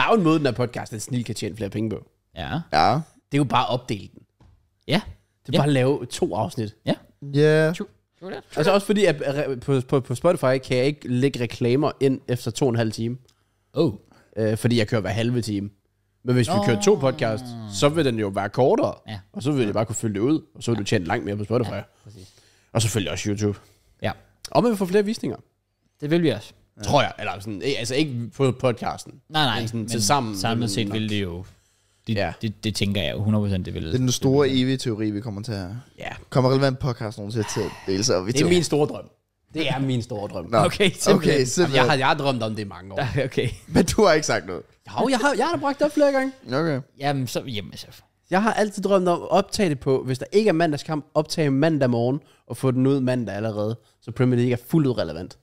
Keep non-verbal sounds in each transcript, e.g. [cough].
Der er jo en måde, den her podcast, den snil kan tjene flere penge på. Ja. Ja. Det er jo bare at opdele den. Ja. Det er ja. bare at lave to afsnit. Ja. Ja. Yeah. Altså også fordi, at på, på, på Spotify kan jeg ikke lægge reklamer ind efter to og en halv time. Oh. Øh, fordi jeg kører hver halve time. Men hvis oh. vi kører to podcast, så vil den jo være kortere. Ja. Og så vil jeg bare kunne fylde det ud. Og så vil ja. du tjene langt mere på Spotify. Ja, præcis. Og selvfølgelig også YouTube. Ja. Og man vil få flere visninger. Det vil vi også. Ja. Tror jeg. Eller sådan, altså ikke på podcasten. Nej, nej. Men, sådan, men til sammen, samlet set ville det jo... Det, ja. det, det, det tænker jeg jo 100% det vil. Det er den store det, evige teori, vi kommer til at... Ja. Kommer relevant podcast nogen til at dele sig Det er min store drøm. Det er min store drøm. Nå. Okay, simpelthen. Okay, simpelthen. Jamen, jeg, har, jeg har drømt om det i mange år. [laughs] Okay. Men du har ikke sagt noget? Jo, jeg har, jeg har da brugt det op flere gange. Okay. Jamen, så, jamen, så. Altså. Jeg har altid drømt om at optage det på, hvis der ikke er mandagskamp, optage mandag morgen og få den ud mandag allerede, så Premier League er fuldt relevant.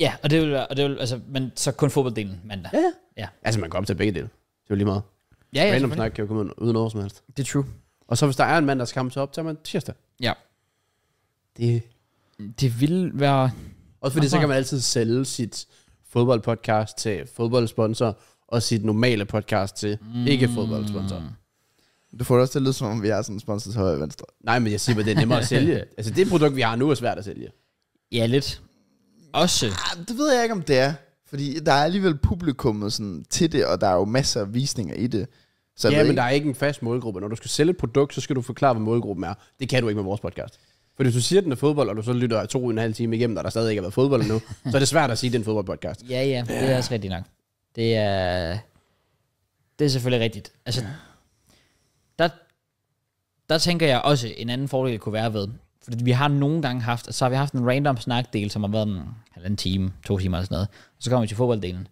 Ja, og det vil være, og det vil, altså, men så kun fodbolddelen mandag. Ja, ja. ja. Altså, man kan optage begge dele. Det er jo lige meget. Ja, ja, Random snak kan jo komme ud uden noget som helst. Det er true. Og så hvis der er en mandagskamp, så optager man tirsdag. Ja. Det, det vil være... Også fordi Aha. så kan man altid sælge sit fodboldpodcast til fodboldsponsor, og sit normale podcast til mm. ikke fodboldsponsor. Du får det også til at lyde, som om vi er sådan sponsor til højre venstre. Nej, men jeg siger bare, det er nemmere at sælge. [laughs] Altså det produkt, vi har nu, er svært at sælge. Ja, lidt. Også? Ah, det ved jeg ikke, om det er. Fordi der er alligevel og sådan til det, og der er jo masser af visninger i det. Så ja, men ikke. der er ikke en fast målgruppe. Når du skal sælge et produkt, så skal du forklare, hvad målgruppen er. Det kan du ikke med vores podcast. For hvis du siger, at den er fodbold, og du så lytter to og en halv time igennem, og der stadig ikke har været fodbold endnu, så er det svært at sige, at det er en fodboldpodcast. Ja, ja, det er også rigtigt nok. Det er, det er selvfølgelig rigtigt. Altså, der, der tænker jeg også, en anden fordel kunne være ved, fordi vi har nogle gange haft, så har vi haft en random snakdel, som har været en halvanden time, to timer eller sådan noget. Og så kommer vi til fodbolddelen.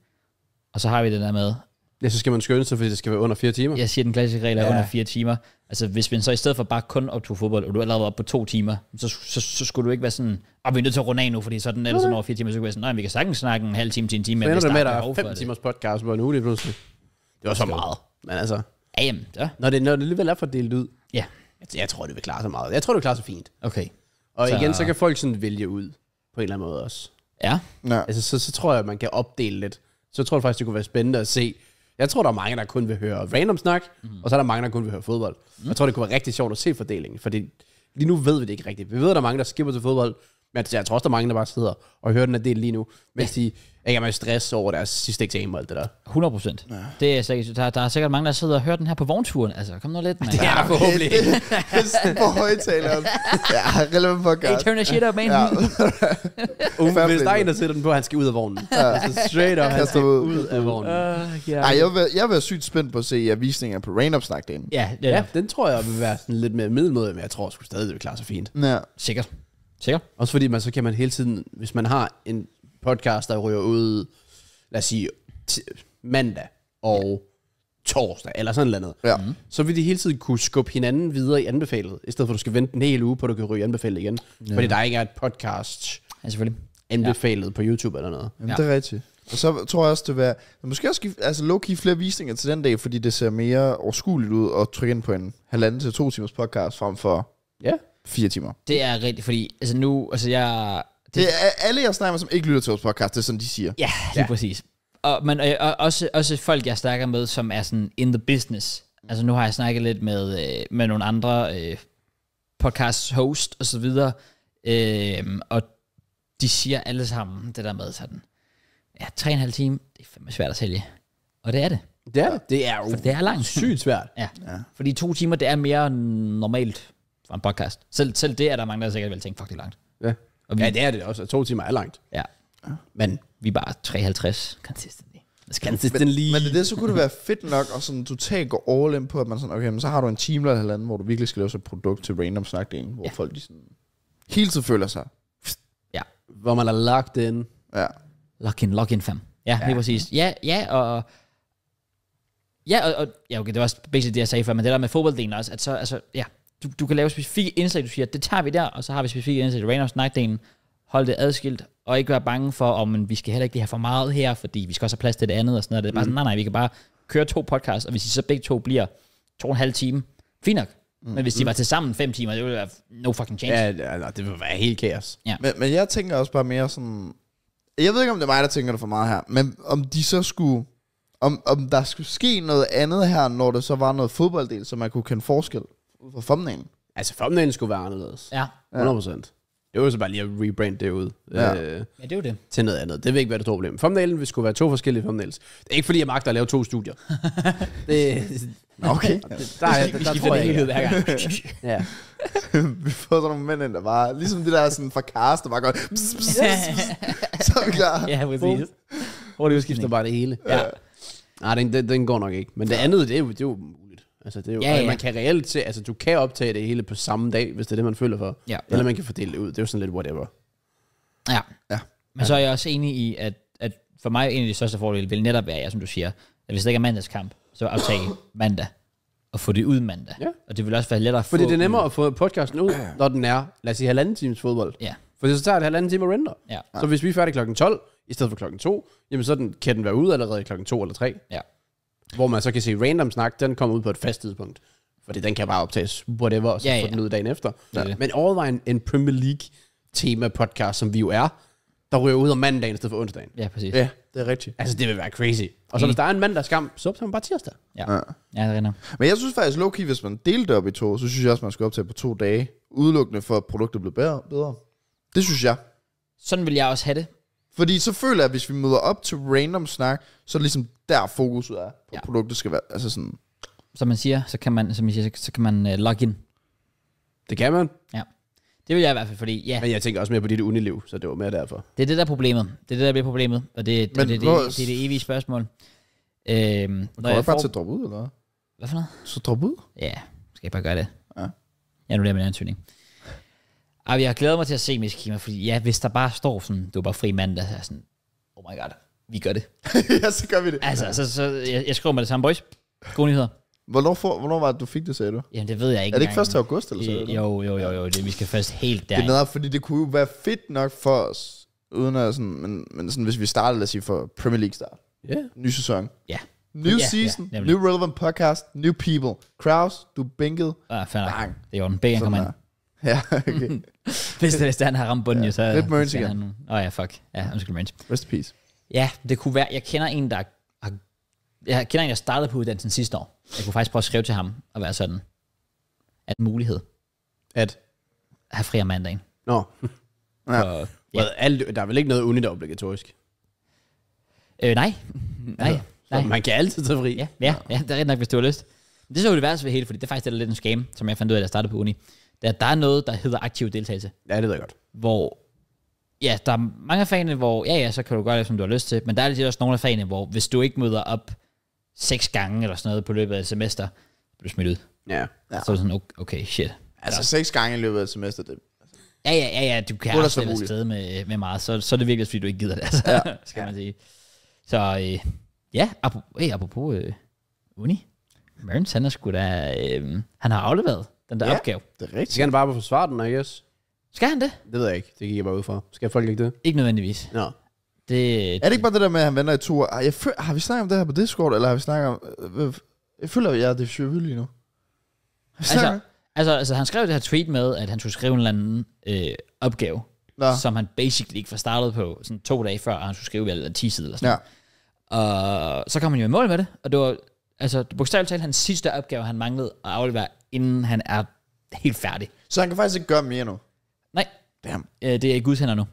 Og så har vi det der med... Ja, så skal man skynde sig, fordi det skal være under fire timer. Jeg siger, den klassiske regel er ja. under fire timer. Altså, hvis man så i stedet for bare kun til fodbold, og du allerede var på to timer, så, så, så skulle du ikke være sådan, og vi er nødt til at runde af nu, fordi så er den ellers over fire timer, så kunne være sådan, nej, vi kan sagtens snakke en halv time til en time. Så ender det med, at der er fem timers podcast på en uge lige pludselig. Det var så meget, men altså... Ja, jamen, ja. Når det, når det alligevel er fordelt ud. Ja. Altså, jeg tror, det vil klare sig meget. Jeg tror, det vil klare sig fint. Okay. Og så... igen, så kan folk sådan vælge ud på en eller anden måde også. Ja. ja. Altså, så, så tror jeg, man kan opdele lidt. Så jeg tror jeg faktisk, det kunne være spændende at se. Jeg tror, der er mange, der kun vil høre random snak, mm. og så er der mange, der kun vil høre fodbold. Mm. Jeg tror, det kunne være rigtig sjovt at se fordelingen, fordi lige nu ved vi det ikke rigtigt. Vi ved, at der er mange, der skipper til fodbold, men altså, jeg tror også, der er mange, der bare sidder og hører den af del lige nu, mens ja. de ikke er med stress over deres sidste eksamen og alt det der. 100 procent. Ja. Det er sikkert, der, der er sikkert mange, der sidder og hører den her på vognturen. Altså, kom nu lidt, man. Det er der forhåbentlig. på højtaleren. ja, relevant for godt. Hey, turn shit up, man. Ja. um, [laughs] hvis der er en, der sætter den på, han skal ud af vognen. Ja. Altså, straight up, han skal ud, ud af vognen. Uh, øh, yeah. Ej, jeg vil, jeg vil sygt spændt på at se jer visninger på Rain Up Snack Ja, ja, ja, den tror jeg vil være sådan lidt mere middelmåde, men jeg tror sgu stadig, det vil klare sig fint. Ja. Sikkert. Sikkert. Også fordi man, så kan man hele tiden, hvis man har en podcast, der ryger ud, lad os sige, mandag og ja. torsdag, eller sådan noget, ja. Mm-hmm. så vil de hele tiden kunne skubbe hinanden videre i anbefalet, i stedet for at du skal vente en hel uge på, at du kan ryge anbefalet igen. Ja. Fordi der ikke er et podcast ja, selvfølgelig. anbefalet ja. på YouTube eller noget. Jamen, ja. det er rigtigt. Og så tror jeg også, det var måske også give, altså low-key flere visninger til den dag, fordi det ser mere overskueligt ud at trykke ind på en halvanden til to timers podcast frem for... Ja fire timer. Det er rigtigt, fordi altså nu, altså jeg... Det, det er alle, jeg snakker med, som ikke lytter til vores podcast, det er sådan, de siger. Ja, lige ja. præcis. Og, men, og, og også, også folk, jeg snakker med, som er sådan in the business. Altså nu har jeg snakket lidt med, øh, med nogle andre øh, podcast host og så videre, øh, og de siger alle sammen det der med sådan, ja, tre og en halv time, det er fandme svært at sælge. Og det er det. Det er det. Det er jo For det er langt. sygt svært. [laughs] Ja. ja. Fordi to timer, det er mere normalt for en podcast. Selv, selv det er der mange, der sikkert vil tænke, fuck, det er langt. Ja. Og vi, ja, det er det også. To timer er langt. Ja. Men vi er bare 53 consistently. Consistently. Men, men det, det, så kunne det være fedt nok at sådan totalt gå all in på, at man sådan, okay, men så har du en time eller en halvanden, hvor du virkelig skal lave et produkt til random snakdelen, hvor ja. folk de sådan hele tiden føler sig. Ja. Hvor man er locked in. Ja. Lock in, lock in fam. Ja, ja. lige præcis. Ja, ja, og Ja, og, og ja, okay, det var også basically det, jeg sagde før, men det der med fodbolddelen også, at så, altså, ja, du, du kan lave specifikke indslag, du siger, det tager vi der, og så har vi specifikke indslag i Random Snackdelen. Hold det adskilt, og ikke være bange for, om oh, vi skal heller ikke have for meget her, fordi vi skal også have plads til det andet og sådan noget. Det er bare sådan, mm. nej, nej, vi kan bare køre to podcasts, og hvis de så begge to bliver to og en halv time, fint nok. Mm, men hvis de mm. var til sammen fem timer, det ville være no fucking chance. Ja, ja det ville være helt kaos. Ja. Men, men jeg tænker også bare mere sådan... Jeg ved ikke, om det er mig, der tænker det for meget her, men om de så skulle... Om, om der skulle ske noget andet her, når det så var noget fodbolddel, så man kunne kende forskel ud fra thumbnailen. Altså, thumbnailen skulle være anderledes. Ja. 100%. Ja. Det var så bare lige at rebrand det ud. Ja. Øh, ja, det er jo det. Til noget andet. Det vil ikke være det store problem. Thumbnailen vi skulle være to forskellige thumbnails. Det er ikke fordi, jeg magter at lave to studier. [laughs] det, okay. Det, [laughs] der, der, der, der tror jeg ikke. [laughs] ja. vi får sådan nogle mænd ind, der bare, ligesom det der sådan fra cast, der bare går, pss, pss, pss, så er vi klar. ja, præcis. Hvor det udskifter bare det hele. Ja. Nej, den, den, den går nok ikke. Men det andet, det er jo, det er jo Altså, det er jo, ja, ja. man kan reelt se, altså du kan optage det hele på samme dag, hvis det er det, man føler for. Ja. Eller man kan fordele det ud. Det er jo sådan lidt whatever. Ja. ja. Men ja. så er jeg også enig i, at, at for mig en af de største fordele vil netop være, ja, som du siger, at hvis det ikke er mandagskamp, så optage [clears throat] mandag og få det ud mandag. Ja. Og det vil også være lettere at Fordi få det er nemmere ud. at få podcasten ud, [clears throat] når den er, lad os sige, halvanden times fodbold. Ja. For så tager det halvanden time at render. Ja. Så hvis vi er færdige klokken 12, i stedet for klokken 2, jamen så kan den være ude allerede klokken 2 eller 3. Ja. Hvor man så kan se random snak, den kommer ud på et fast tidspunkt. Fordi den kan bare optages whatever, og så ja, ja. den ud dagen efter. Ja. Men overvejende en Premier League tema podcast, som vi jo er, der ryger ud om mandagen i stedet for onsdagen. Ja, præcis. Ja, det er rigtigt. Altså, det vil være crazy. Og så hvis der er en mand, der skam, så optager man bare tirsdag. Ja, ja. ja det rinder. Men jeg synes faktisk, low key, hvis man delte op i to, så synes jeg også, man skal optage på to dage, udelukkende for, at produktet bliver bedre. Det synes jeg. Sådan vil jeg også have det. Fordi så føler jeg, at hvis vi møder op til random snak, så er det ligesom der fokuset er på ja. produktet skal være. Altså sådan. Som man siger, så kan man, som siger, så, kan man uh, øh, logge ind. Det kan man. Ja. Det vil jeg i hvert fald, fordi ja. Men jeg tænker også mere på dit uniliv, så det var mere derfor. Det er det, der er problemet. Det er det, der bliver problemet. Og det, det, Men, det, det, det, det er det evige spørgsmål. Øhm, når jeg, jeg får... bare til at droppe ud, eller hvad? Hvad for noget? Så droppe ud? Ja, skal jeg bare gøre det. Ja. Jeg nu der med ansøgning. Ej, jeg glæder mig til at se Kima, fordi ja, hvis der bare står sådan, du var bare fri mand, så er sådan, oh my god, vi gør det. [laughs] ja, så gør vi det. Altså, så, så jeg, jeg skriver med det samme, boys. Gode nyheder. Hvornår, for, hvornår var det, du fik det, sagde du? Jamen, det ved jeg ikke. Er det ikke 1. august, eller så? Jo, jo, jo, jo. Det, vi skal først helt der. Det er noget, fordi det kunne jo være fedt nok for os, uden at sådan, men, men sådan, hvis vi starter, lad os sige, for Premier League start. Ja. Yeah. Ny sæson. Ja. Yeah. New yeah, season, yeah, new relevant podcast, new people. Kraus, du bænkede. Ah, fair Bang. Det er jo den. Bækken kommer ind. Ja, okay. [laughs] hvis, hvis han har ramt bunden, ja. så... Rip Mørns igen. Åh oh, ja, fuck. Ja, undskyld Mørns. Rest in peace. Ja, det kunne være... Jeg kender en, der har... Jeg kender en, der startede på uddannelsen sidste år. Jeg kunne faktisk prøve at skrive til ham og være sådan, at mulighed. At? At have fri om mandagen. Nå. [laughs] Ja. Og, ja. Alt, der er vel ikke noget uni, der er obligatorisk? Øh, nej. Nej. Altså, nej. man kan altid tage fri. Ja, ja, ja, det er rigtig nok, hvis du har lyst. det så jo det værste ved hele, fordi det er faktisk det, der er lidt en scam, som jeg fandt ud af, da jeg startede på uni. Der, der er noget, der hedder aktiv deltagelse. Ja, det ved jeg godt. Hvor, ja, der er mange af fagene, hvor, ja, ja, så kan du gøre det, som du har lyst til, men der er lidt også nogle af fagene, hvor hvis du ikke møder op seks gange eller sådan noget på løbet af et semester, bliver du smidt ud. Ja. ja. Så er det sådan, okay, shit. Altså der. seks gange i løbet af et semester, det, Ja, ja, ja, ja, du kan have et sted med, med meget, så, så er det virkelig, fordi du ikke gider det, altså, ja. [laughs] skal ja. man sige. Så øh, ja, apropos, øh, apropos øh, uni, Mørens, han er sgu da, øh, han har afleveret den der ja, opgave. det er rigtigt. Skal han bare forsvare den, I guess? Skal han det? Det ved jeg ikke. Det gik jeg bare ud fra. Skal folk ikke det? Ikke nødvendigvis. Ja. Det, Er det ikke bare det der med, at han vender i tur? Ej, Jeg føl- har vi snakket om det her på Discord, eller har vi snakket om... Øh, øh, jeg føler, at jeg er det syge lige nu. Altså, altså, altså, han skrev det her tweet med, at han skulle skrive en eller anden øh, opgave, Nå. ja. som han basically ikke var startet på, sådan to dage før, og han skulle skrive eller 10 sider eller sådan Ja. Og så kom han jo i mål med det, og det var, altså, bogstaveligt talt hans sidste opgave, han manglede at aflevere inden han er helt færdig. Så han kan faktisk ikke gøre mere nu? Nej. Damn. Øh, det er i Guds hænder nu.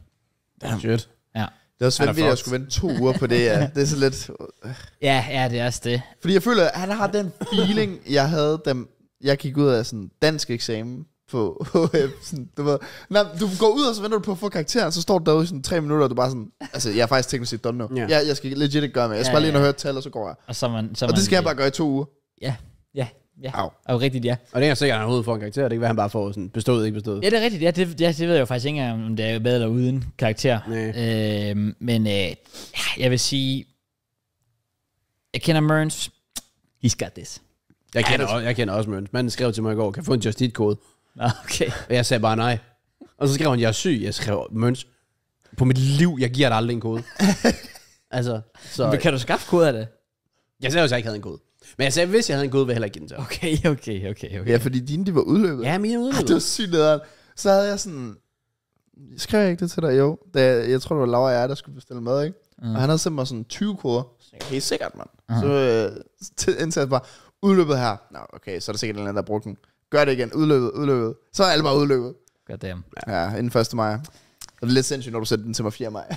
Damn. Shit. Ja. Det er også vanvittigt, at jeg skulle vente to uger på det. Ja. Det er så lidt... Øh. ja, ja, det er også det. Fordi jeg føler, at han har den feeling, jeg havde, da jeg gik ud af sådan dansk eksamen på HF. Sådan, du, ved, nej, du går ud, og så venter du på at få karakteren, så står du derude i sådan tre minutter, og du bare sådan, altså jeg er faktisk teknisk set done nu. Yeah. Jeg, jeg skal legit ikke gøre med. Jeg skal ja, bare lige ja. høre et tal, og så går jeg. Og, så man, så og det skal jeg bare gøre i to uger. Ja, ja, Ja, Au. og rigtigt, ja. Og det er sikkert, at han overhovedet for en karakter. Det kan være, han bare får sådan bestået, ikke bestået. Ja, det er rigtigt. Ja, det, ja, det ved jeg jo faktisk ikke engang, om det er med eller uden karakter. Øh, men øh, jeg vil sige, jeg kender Merns, He's got this. Jeg kender, også, jeg kender også Merns. Manden skrev til mig i går, kan jeg få en Just Eat-kode? Okay. Og jeg sagde bare nej. Og så skrev han, jeg er syg. Jeg skrev, Merns, på mit liv, jeg giver dig aldrig en kode. [laughs] altså, så... Men kan du skaffe kode af det? Jeg sagde også, at jeg ikke havde en kode. Men altså, hvis jeg havde en god, ville jeg heller ikke give den til Okay, okay, okay, okay. Ja, fordi dine, de var udløbet. Ja, mine var udløbet. Ej, det var sygt nederen. Så havde jeg sådan... Skrev jeg ikke det til dig? Jo. Da jeg, jeg tror, det var Laura og jeg, der skulle bestille mad, ikke? Mm. Og han havde sendt mig sådan 20 kroner. Så jeg, helt sikkert, mand. Uh-huh. Så øh, til, indtil jeg bare, udløbet her. Nå, okay, så er der sikkert en eller anden, der brugte den. Gør det igen. Udløbet, udløbet. Så er alle bare udløbet. God damn. Ja, inden 1. maj. Og det er lidt sindssygt, når du sendte den til mig 4. maj. [laughs]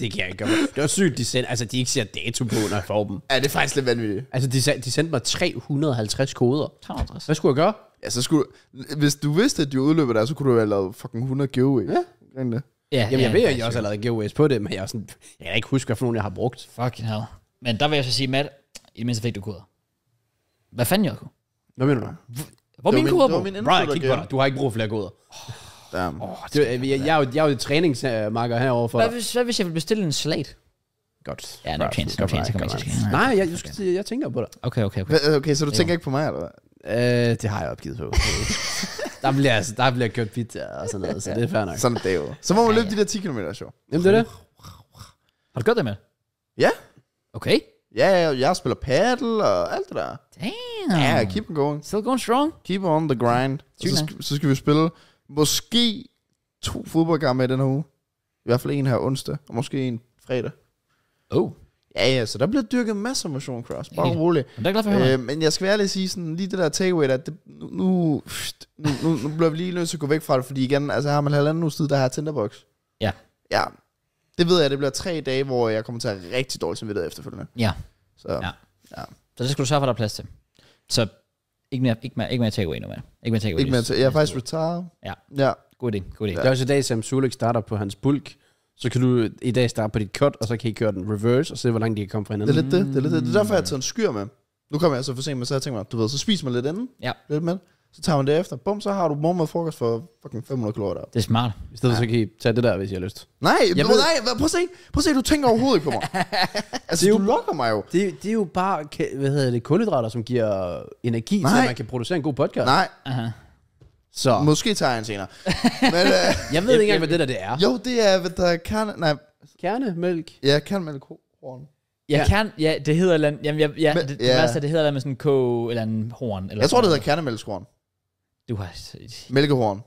Det kan jeg ikke gøre. Det var sygt, de sendte, altså de ikke ser dato på, når jeg får dem. Ja, det er faktisk lidt vanvittigt. Altså de, sendte- de sendte mig 350 koder. 350. Hvad skulle jeg gøre? Ja, så skulle hvis du vidste, at de udløber der, så kunne du have lavet fucking 100 giveaways. Ja. Ja, Jamen, Ja, Jamen jeg ved, at jeg også har lavet giveaways på det, men jeg, er sådan, jeg kan ikke huske, hvad for nogen jeg har brugt. Fucking hell. Men der vil jeg så sige, Matt, i det mindste fik du koder. Hvad fanden, Jokko? Hvad mener du? Hvor er min koder min på? kig på dig. Du har ikke brug for flere koder. Damn. Oh, det, jeg, jeg, jeg, jeg er jo træningsmarker herovre for hvad hvis, hvad hvis jeg vil bestille en slat? Godt. Ja, no chance, no chance. ikke til Nej, jeg, jeg, tænker på dig. Okay, okay, okay. Okay, så du tænker ikke på mig, eller hvad? Øh, det har jeg opgivet på. [laughs] der, bliver, altså, der bliver kørt pizza og sådan noget, så det er fair nok. Sådan det jo. Så må man løbe de der 10 km, sjov. Jamen, det er det. Har du gjort det med? Ja. Okay. Ja, yeah, jeg spiller paddle og alt det der. Damn. Ja, yeah, keep on going. Still going strong. Keep on the grind. Så, så skal vi spille måske to fodboldkampe i den her uge. I hvert fald en her onsdag, og måske en fredag. Oh. Ja, ja, så der bliver dyrket masser af motion cross. Bare yeah. roligt. Men, glad for, at øh, men jeg skal være ærlig at sige, sådan, lige det der takeaway, at det, nu, nu, nu, nu, nu bliver vi lige nødt til at gå væk fra det, fordi igen, altså har man halvanden uge tid, der har Tinderbox. Ja. Ja. Det ved jeg, det bliver tre dage, hvor jeg kommer til at have rigtig dårligt samvittighed efterfølgende. Ja. Så, ja. ja. Så det skal du sørge for, at der er plads til. Så ikke mere, ikke mere, ikke mere takeaway nu mere. Ikke med Ikke med Jeg er faktisk retire. Ja. Ja. God idé, god idé. Ja. Det er også i dag, Sam Sulek starter på hans bulk. Så kan du i dag starte på dit cut, og så kan I køre den reverse, og se, hvor langt de kan komme fra hinanden. Det er lidt det. Det er, lidt det. det er derfor, jeg har mm. taget en skyr med. Nu kommer jeg så altså for sent, men så har jeg tænkt mig, du ved, så spiser man lidt inden. Ja. Lidt med. Så tager man det efter. Bum, så har du morgenmad frokost for fucking 500 kalorier deroppe. Det er smart. I stedet ja. så kan I tage det der, hvis I har lyst. Nej, jeg du, ved... nej, prøv at se. Prøv at se, du tænker overhovedet ikke på mig. [laughs] altså, det er jo, du lukker mig jo. Det, det er jo bare, hvad hedder det, kulhydrater, som giver energi nej. til, at man kan producere en god podcast. Nej. Aha. Så. Måske tager jeg en senere. [laughs] Men, uh... jeg ved ikke engang, hvad det der det er. Jo, det er, hvad der er kerne... Nej. Kernemælk. Ja, kernemælk. Horn. Ja, ja. Kern, ja, det hedder eller andet, jamen, ja, ja, men, det, ja. det, det hedder eller andet med sådan K, eller en horn. Eller jeg tror, det hedder kernemælkshorn. Du har... Mælkehorn.